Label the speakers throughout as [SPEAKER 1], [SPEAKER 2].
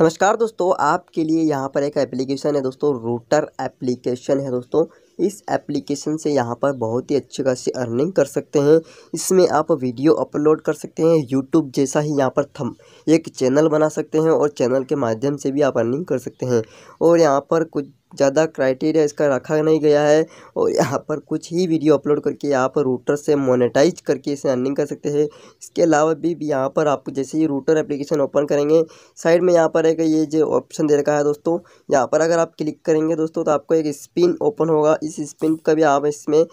[SPEAKER 1] नमस्कार दोस्तों आपके लिए यहाँ पर एक एप्लीकेशन है दोस्तों रूटर एप्लीकेशन है दोस्तों इस एप्लीकेशन से यहाँ पर बहुत ही अच्छी खासी अर्निंग कर सकते हैं इसमें आप वीडियो अपलोड कर सकते हैं यूट्यूब जैसा ही यहाँ पर थम एक चैनल बना सकते हैं और चैनल के माध्यम से भी आप अर्निंग कर सकते हैं और यहाँ पर कुछ ज़्यादा क्राइटेरिया इसका रखा नहीं गया है और यहाँ पर कुछ ही वीडियो अपलोड करके आप रूटर से मोनेटाइज करके इसे अर्निंग कर सकते हैं इसके अलावा भी यहाँ पर आप जैसे ही रूटर एप्लीकेशन ओपन करेंगे साइड में यहाँ पर एक ये जो ऑप्शन दे रखा है दोस्तों यहाँ पर अगर आप क्लिक करेंगे दोस्तों तो आपको एक स्पिन ओपन होगा इस स्पिन का भी आप इसमें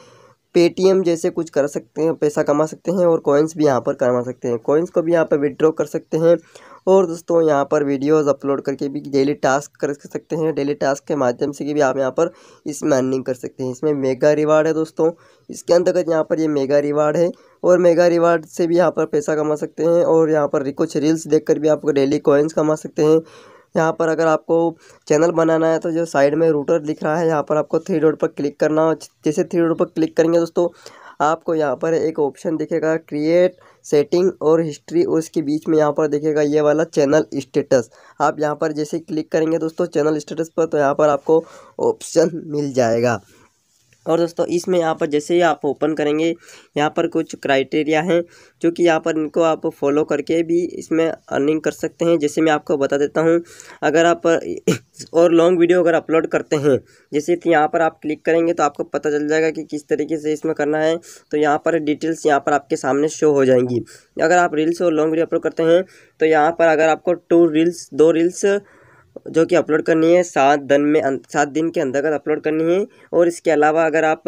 [SPEAKER 1] पेटीएम जैसे कुछ कर सकते हैं पैसा कमा सकते हैं और कॉइन्स भी यहाँ पर कमा सकते हैं कॉइन्स को भी यहाँ पर विड्रॉ कर सकते हैं और दोस्तों यहाँ पर वीडियोस अपलोड करके भी डेली टास्क कर सकते हैं डेली टास्क के माध्यम से भी आप यहाँ पर इसमें अर्निंग कर सकते हैं इसमें मेगा रिवार्ड है दोस्तों इसके अंतर्गत यहाँ पर ये मेगा रिवार्ड है और मेगा रिवार्ड से भी यहाँ पर पैसा कमा सकते हैं और यहाँ पर कुछ रील्स देख भी आप डेली कॉइन्स कमा सकते हैं यहाँ पर अगर आपको चैनल बनाना है तो जो साइड में रूटर दिख रहा है यहाँ पर आपको थ्री डॉट पर क्लिक करना हो जैसे थ्री डॉट पर क्लिक करेंगे दोस्तों आपको यहाँ पर एक ऑप्शन दिखेगा क्रिएट सेटिंग और हिस्ट्री और इसके बीच में यहाँ पर दिखेगा ये वाला चैनल स्टेटस आप यहाँ पर जैसे क्लिक करेंगे दोस्तों चैनल स्टेटस पर तो यहाँ पर आपको ऑप्शन मिल जाएगा
[SPEAKER 2] और दोस्तों इसमें यहाँ पर जैसे ही आप ओपन करेंगे यहाँ पर कुछ क्राइटेरिया हैं जो कि यहाँ पर इनको आप फॉलो करके भी इसमें अर्निंग कर सकते हैं जैसे मैं आपको बता देता हूँ अगर आप और लॉन्ग वीडियो अगर अपलोड करते हैं जैसे कि यहाँ पर आप क्लिक करेंगे तो आपको पता चल जाएगा कि किस तरीके से इसमें करना है तो यहाँ पर डिटेल्स यहाँ पर आपके सामने शो हो जाएंगी अगर आप रील्स और लॉन्ग वीडियो अपलोड करते हैं तो यहाँ पर अगर आपको टू रील्स दो रील्स जो कि अपलोड करनी है सात दिन में अं-, सात दिन के अंतर्गत अपलोड करनी है और इसके अलावा अगर आप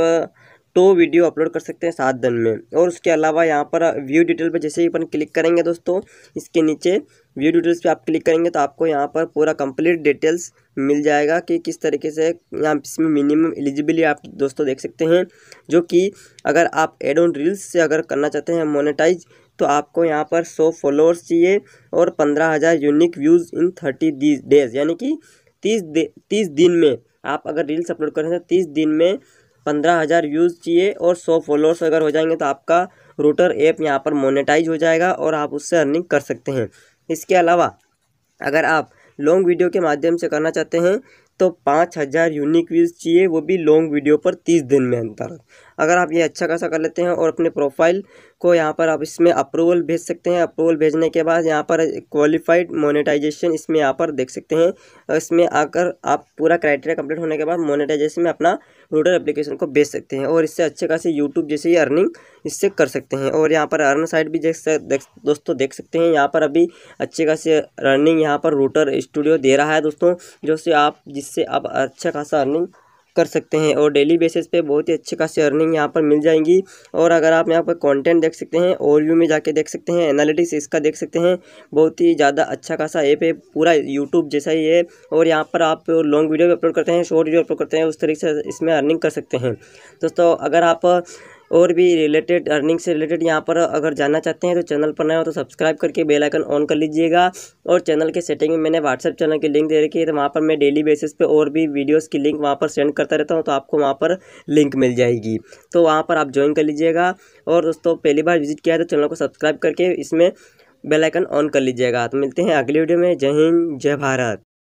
[SPEAKER 2] तो वीडियो अपलोड कर सकते हैं सात दिन में और उसके अलावा यहाँ पर व्यू डिटेल पर जैसे ही अपन क्लिक करेंगे दोस्तों इसके नीचे व्यू डिटेल्स पे आप क्लिक करेंगे तो आपको यहाँ पर पूरा कंप्लीट डिटेल्स मिल जाएगा कि किस तरीके से यहाँ इसमें मिनिमम एलिजिबिलिटी आप दोस्तों देख सकते हैं जो कि अगर आप एड ऑन रील्स से अगर करना चाहते हैं मोनेटाइज तो आपको यहाँ पर सौ फॉलोअर्स चाहिए और पंद्रह हज़ार unique views in thirty days यानी कि तीस दे तीस दिन में आप अगर रील्स अपलोड करें तो तीस दिन में पंद्रह हज़ार व्यूज़ चाहिए और सौ फॉलोअर्स अगर हो जाएंगे तो आपका रूटर ऐप यहाँ पर मोनेटाइज हो जाएगा और आप उससे अर्निंग कर सकते हैं इसके अलावा अगर आप लॉन्ग वीडियो के माध्यम से करना चाहते हैं तो पाँच हज़ार यूनिक व्यूज़ चाहिए वो भी लॉन्ग वीडियो पर तीस दिन में अंतर अगर आप ये अच्छा खासा कर लेते हैं और अपने प्रोफाइल को यहाँ पर आप इसमें अप्रूवल भेज सकते हैं अप्रूवल भेजने के बाद यहाँ पर क्वालिफाइड मोनेटाइजेशन इसमें यहाँ पर देख सकते हैं इसमें आकर आप पूरा क्राइटेरिया कंप्लीट होने के बाद मोनेटाइजेशन में अपना रूटर एप्लीकेशन को भेज सकते हैं और इससे अच्छे खासे यूट्यूब जैसे ही अर्निंग इससे कर सकते हैं और यहाँ पर अर्न साइड भी देख दोस्तों देख सकते हैं यहाँ पर अभी अच्छे खासे अर्निंग यहाँ पर रूटर स्टूडियो दे रहा है दोस्तों जो से आप जिससे आप अच्छा खासा अर्निंग कर सकते हैं और डेली बेसिस पे बहुत ही अच्छे खासी अर्निंग यहाँ पर मिल जाएंगी और अगर आप यहाँ पर कंटेंट देख सकते हैं ओवरव्यू में जाके देख सकते हैं एनालिटिक्स इसका देख सकते हैं बहुत ही ज़्यादा अच्छा खासा ऐप है पूरा यूट्यूब जैसा ही है और यहाँ पर आप लॉन्ग वीडियो भी अपलोड करते हैं शॉर्ट वीडियो अपलोड करते हैं उस तरीके से इसमें अर्निंग कर सकते हैं दोस्तों अगर आप और भी रिलेटेड अर्निंग से रिलेटेड यहाँ पर अगर जानना चाहते हैं तो चैनल पर नए हो तो सब्सक्राइब करके बेल आइकन ऑन कर लीजिएगा और चैनल के सेटिंग में मैंने व्हाट्सएप चैनल की लिंक दे रखी है तो वहाँ पर मैं डेली बेसिस पे और भी वीडियोस की लिंक वहाँ पर सेंड करता रहता हूँ तो आपको वहाँ पर लिंक मिल जाएगी तो वहाँ पर आप ज्वाइन कर लीजिएगा और दोस्तों पहली बार विजिट किया है तो चैनल को सब्सक्राइब करके इसमें बेलाइकन ऑन कर लीजिएगा तो मिलते हैं अगली वीडियो में जय हिंद जय भारत